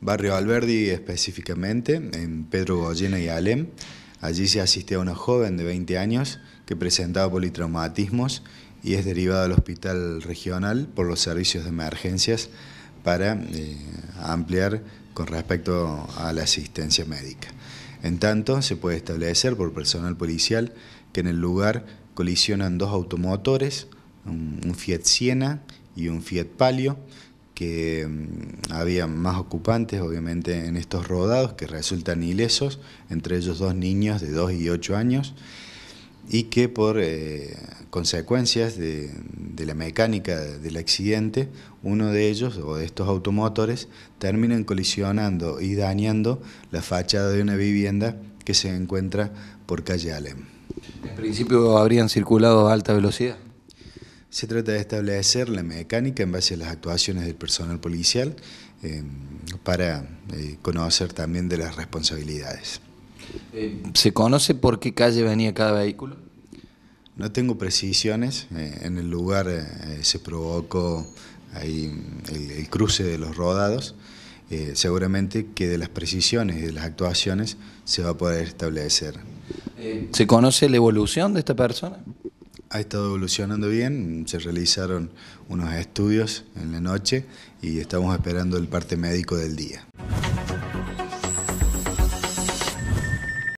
Barrio Alberdi específicamente, en Pedro Goyena y Alem. Allí se asistió a una joven de 20 años que presentaba politraumatismos y es derivada al hospital regional por los servicios de emergencias para eh, ampliar con respecto a la asistencia médica. En tanto, se puede establecer por personal policial que en el lugar colisionan dos automotores, un, un Fiat Siena y un Fiat Palio, que mm, había más ocupantes, obviamente, en estos rodados que resultan ilesos, entre ellos dos niños de 2 y 8 años, y que por eh, consecuencias de, de, la mecánica del accidente, uno de ellos, o de estos automotores, terminan colisionando y dañando la fachada de una vivienda que se encuentra por calle Alem. En principio habrían circulado a alta velocidad. Se trata de establecer la mecánica en base a las actuaciones del personal policial eh, para eh, conocer también de las responsabilidades. Eh, ¿Se conoce por qué calle venía cada vehículo? No tengo precisiones. en el lugar se provocó el, cruce de los rodados. seguramente que de las precisiones y de las actuaciones se va a poder establecer. ¿Se conoce la evolución de esta persona? ha estado evolucionando bien, se realizaron unos estudios en la noche y estamos esperando el parte médico del día.